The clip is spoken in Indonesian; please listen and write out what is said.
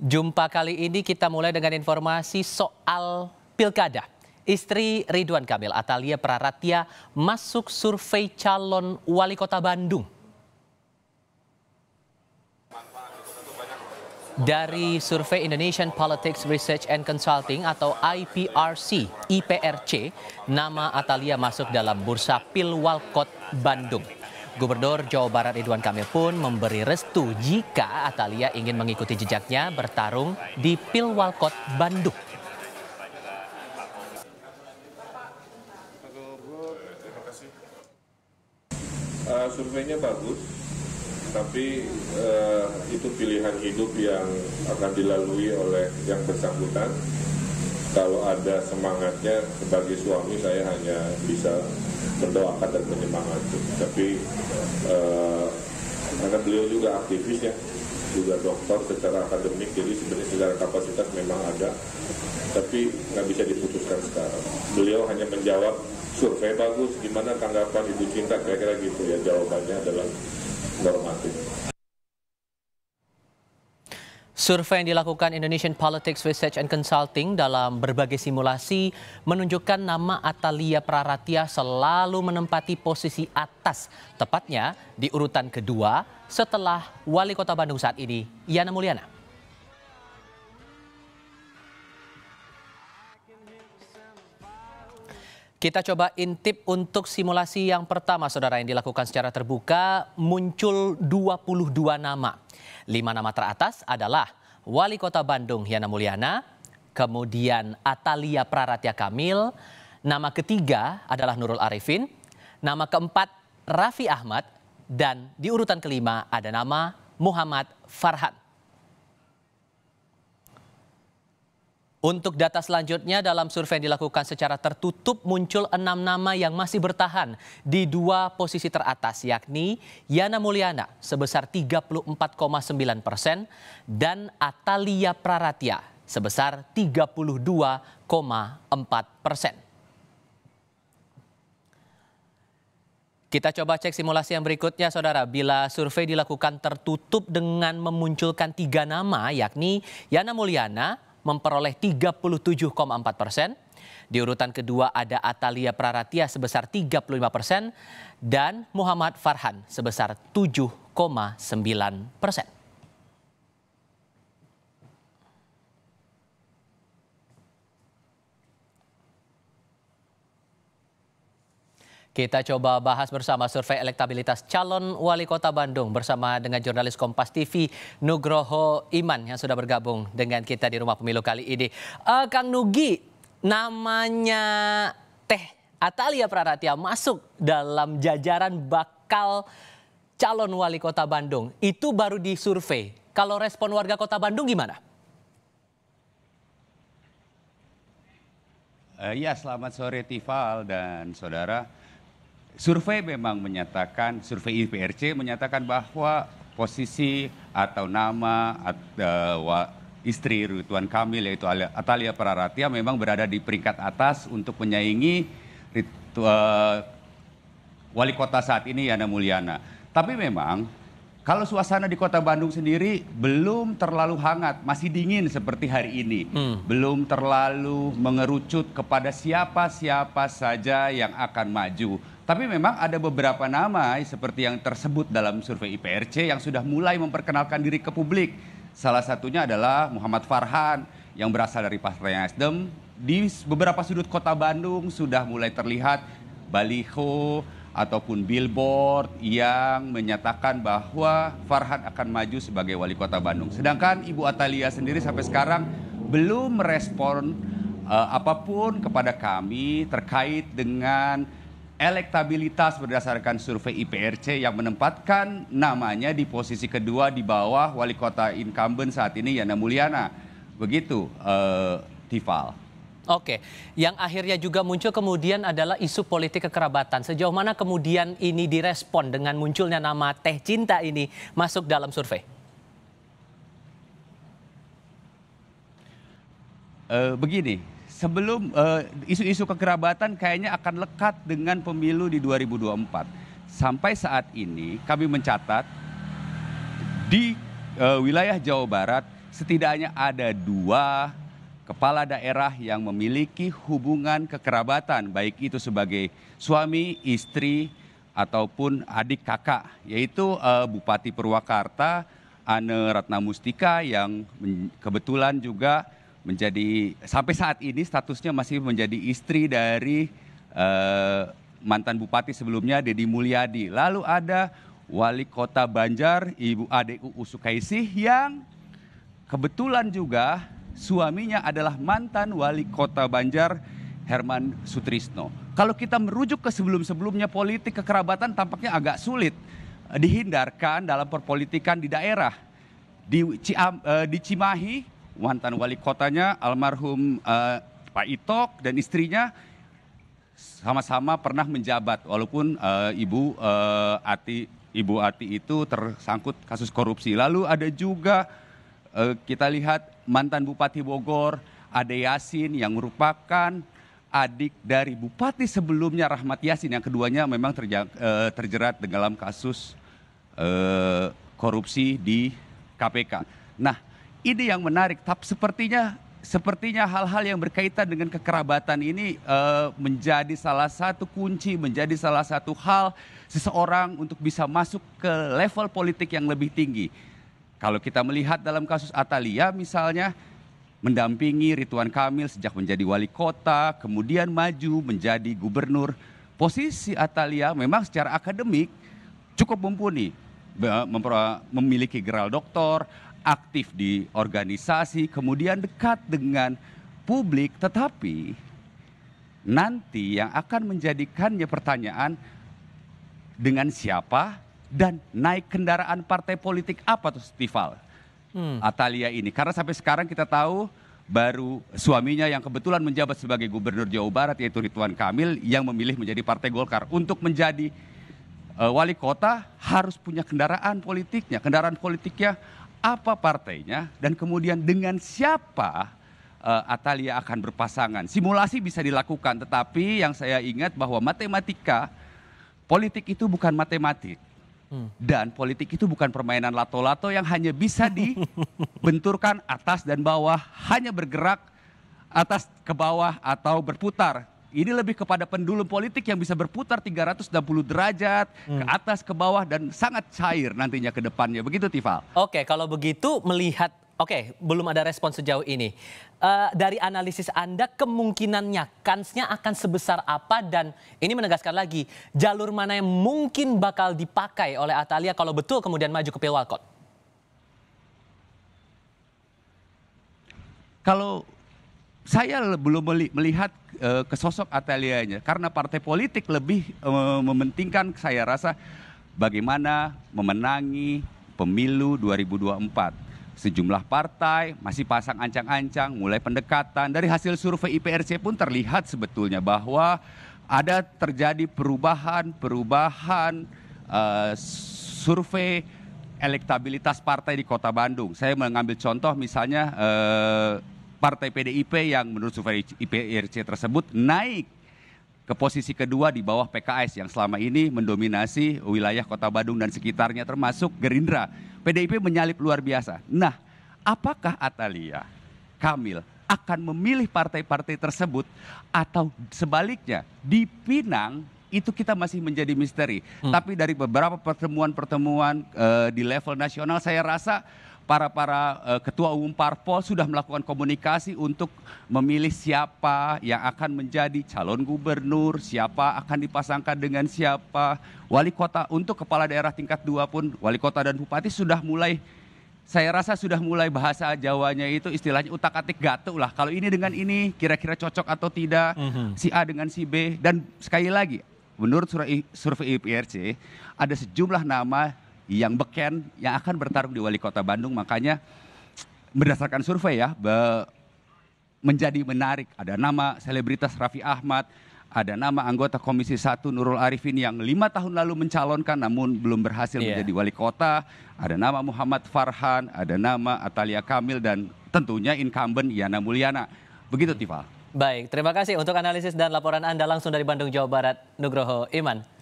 Jumpa kali ini kita mulai dengan informasi soal pilkada. Istri Ridwan Kamil, Atalia Praratia, masuk survei calon wali kota Bandung. Dari survei Indonesian Politics Research and Consulting atau IPRC, IPRC, nama Atalia masuk dalam bursa Pilwalkot Bandung. Gubernur Jawa Barat Ridwan Kamil pun memberi restu jika Atalia ingin mengikuti jejaknya bertarung di Pilwalkot Bandung. Uh, surveinya bagus, tapi uh, itu pilihan hidup yang akan dilalui oleh yang bersangkutan. Kalau ada semangatnya sebagai suami, saya hanya bisa mendoakan dan menyemangati tapi eh, karena beliau juga aktivis ya juga dokter secara akademik jadi sebenarnya secara kapasitas memang ada tapi nggak bisa diputuskan sekarang beliau hanya menjawab survei bagus gimana tanggapan ibu cinta kira-kira gitu ya jawabannya adalah normatif Survei yang dilakukan Indonesian Politics Research and Consulting dalam berbagai simulasi menunjukkan nama Atalia Praratia selalu menempati posisi atas, tepatnya di urutan kedua setelah Wali Kota Bandung saat ini, Yana Mulyana. Kita coba intip untuk simulasi yang pertama, saudara, yang dilakukan secara terbuka, muncul 22 nama. Lima nama teratas adalah Wali Kota Bandung hiana Mulyana, kemudian Atalia Praratya Kamil, nama ketiga adalah Nurul Arifin, nama keempat Raffi Ahmad, dan di urutan kelima ada nama Muhammad Farhan. Untuk data selanjutnya dalam survei yang dilakukan secara tertutup muncul enam nama yang masih bertahan di dua posisi teratas yakni Yana Mulyana sebesar 34,9 persen dan Atalia Praratia sebesar 32,4 persen. Kita coba cek simulasi yang berikutnya, Saudara. Bila survei dilakukan tertutup dengan memunculkan tiga nama, yakni Yana Mulyana, memperoleh 37,4 persen. Di urutan kedua ada Atalia Praratia sebesar 35 persen dan Muhammad Farhan sebesar 7,9 persen. Kita coba bahas bersama survei elektabilitas calon wali kota Bandung bersama dengan jurnalis Kompas TV Nugroho Iman yang sudah bergabung dengan kita di rumah pemilu kali ini. Uh, Kang Nugi, namanya Teh Atalia Praratia masuk dalam jajaran bakal calon wali kota Bandung. Itu baru di survei. Kalau respon warga kota Bandung gimana? Uh, ya, selamat sore Tifal dan saudara. Survei memang menyatakan, survei IPRC menyatakan bahwa posisi atau nama atau eh, istri Ridwan Kamil yaitu Atalia Praratia memang berada di peringkat atas untuk menyaingi eh, wali kota saat ini Yana Mulyana. Tapi memang kalau suasana di kota Bandung sendiri belum terlalu hangat, masih dingin seperti hari ini. Hmm. Belum terlalu mengerucut kepada siapa-siapa saja yang akan maju. Tapi memang ada beberapa nama seperti yang tersebut dalam survei IPRC yang sudah mulai memperkenalkan diri ke publik. Salah satunya adalah Muhammad Farhan yang berasal dari Partai Nasdem. Di beberapa sudut kota Bandung sudah mulai terlihat baliho ataupun billboard yang menyatakan bahwa Farhan akan maju sebagai wali kota Bandung. Sedangkan Ibu Atalia sendiri sampai sekarang belum merespon uh, apapun kepada kami terkait dengan elektabilitas berdasarkan survei IPRC yang menempatkan namanya di posisi kedua di bawah wali kota incumbent saat ini Yana Mulyana. Begitu, uh, eh, Tifal. Oke, yang akhirnya juga muncul kemudian adalah isu politik kekerabatan. Sejauh mana kemudian ini direspon dengan munculnya nama Teh Cinta ini masuk dalam survei? Uh, begini, sebelum eh, isu-isu uh, kekerabatan kayaknya akan lekat dengan pemilu di 2024. Sampai saat ini kami mencatat di uh, wilayah Jawa Barat setidaknya ada dua kepala daerah yang memiliki hubungan kekerabatan baik itu sebagai suami, istri ataupun adik kakak yaitu uh, Bupati Purwakarta Ane Ratnamustika yang kebetulan juga menjadi sampai saat ini statusnya masih menjadi istri dari uh, mantan bupati sebelumnya Dedi Mulyadi. Lalu ada wali kota Banjar Ibu Ade UU Sukaisih yang kebetulan juga suaminya adalah mantan wali kota Banjar Herman Sutrisno. Kalau kita merujuk ke sebelum-sebelumnya politik kekerabatan tampaknya agak sulit dihindarkan dalam perpolitikan di daerah. Di, eh, di Cimahi mantan wali kotanya almarhum uh, Pak Itok dan istrinya sama-sama pernah menjabat walaupun uh, Ibu uh, Ati Ibu Ati itu tersangkut kasus korupsi. Lalu ada juga uh, kita lihat mantan Bupati Bogor Ade Yasin yang merupakan adik dari bupati sebelumnya Rahmat Yasin yang keduanya memang terja, uh, terjerat dalam kasus uh, korupsi di KPK. Nah, ini yang menarik. Tapi sepertinya sepertinya hal-hal yang berkaitan dengan kekerabatan ini uh, menjadi salah satu kunci, menjadi salah satu hal seseorang untuk bisa masuk ke level politik yang lebih tinggi. Kalau kita melihat dalam kasus Atalia misalnya mendampingi Rituan Kamil sejak menjadi wali kota, kemudian maju menjadi gubernur. Posisi Atalia memang secara akademik cukup mumpuni memiliki geral doktor, aktif di organisasi, kemudian dekat dengan publik, tetapi nanti yang akan menjadikannya pertanyaan dengan siapa dan naik kendaraan partai politik apa tuh festival Hmm. Atalia ini karena sampai sekarang kita tahu baru suaminya yang kebetulan menjabat sebagai gubernur Jawa Barat yaitu Ridwan Kamil yang memilih menjadi partai Golkar untuk menjadi eh, wali kota harus punya kendaraan politiknya. Kendaraan politiknya apa partainya, dan kemudian dengan siapa uh, Atalia akan berpasangan. Simulasi bisa dilakukan, tetapi yang saya ingat bahwa matematika, politik itu bukan matematik. Hmm. Dan politik itu bukan permainan lato-lato yang hanya bisa dibenturkan atas dan bawah, hanya bergerak atas ke bawah atau berputar. Ini lebih kepada pendulum politik yang bisa berputar 360 derajat hmm. ke atas ke bawah dan sangat cair nantinya ke depannya. Begitu Tifal. Oke, kalau begitu melihat Oke, okay, belum ada respon sejauh ini. Uh, dari analisis Anda, kemungkinannya kansnya akan sebesar apa? Dan ini menegaskan lagi, jalur mana yang mungkin bakal dipakai oleh Atalia kalau betul kemudian maju ke Pilwalkot? Kalau saya belum melihat eh, ke sosok atelianya karena partai politik lebih eh, mementingkan saya rasa bagaimana memenangi pemilu 2024. Sejumlah partai masih pasang ancang-ancang, mulai pendekatan. Dari hasil survei IPRC pun terlihat sebetulnya bahwa ada terjadi perubahan-perubahan uh, eh, survei elektabilitas partai di Kota Bandung. Saya mengambil contoh misalnya uh, partai PDIP yang menurut survei IPRC tersebut naik ke posisi kedua di bawah PKS yang selama ini mendominasi wilayah Kota Bandung dan sekitarnya termasuk Gerindra. PDIP menyalip luar biasa. Nah, apakah Atalia Kamil akan memilih partai-partai tersebut atau sebaliknya dipinang itu kita masih menjadi misteri. Hmm. Tapi dari beberapa pertemuan-pertemuan uh, di level nasional saya rasa para-para eh, ketua umum parpol sudah melakukan komunikasi untuk memilih siapa yang akan menjadi calon gubernur, siapa akan dipasangkan dengan siapa. Wali kota untuk kepala daerah tingkat dua pun wali kota dan bupati sudah mulai saya rasa sudah mulai bahasa Jawanya itu istilahnya utak-atik gatuk lah. Kalau ini dengan ini kira-kira cocok atau tidak, mhm. si A dengan si B dan sekali lagi menurut survei IPRC ada sejumlah nama yang beken yang akan bertarung di wali kota Bandung. Makanya berdasarkan survei ya be, menjadi menarik. Ada nama selebritas Raffi Ahmad, ada nama anggota Komisi 1 Nurul Arifin yang lima tahun lalu mencalonkan namun belum berhasil yeah. menjadi wali kota. Ada nama Muhammad Farhan, ada nama Atalia Kamil dan tentunya incumbent Yana Mulyana. Begitu Tifa. Baik, terima kasih untuk analisis dan laporan Anda langsung dari Bandung, Jawa Barat. Nugroho Iman.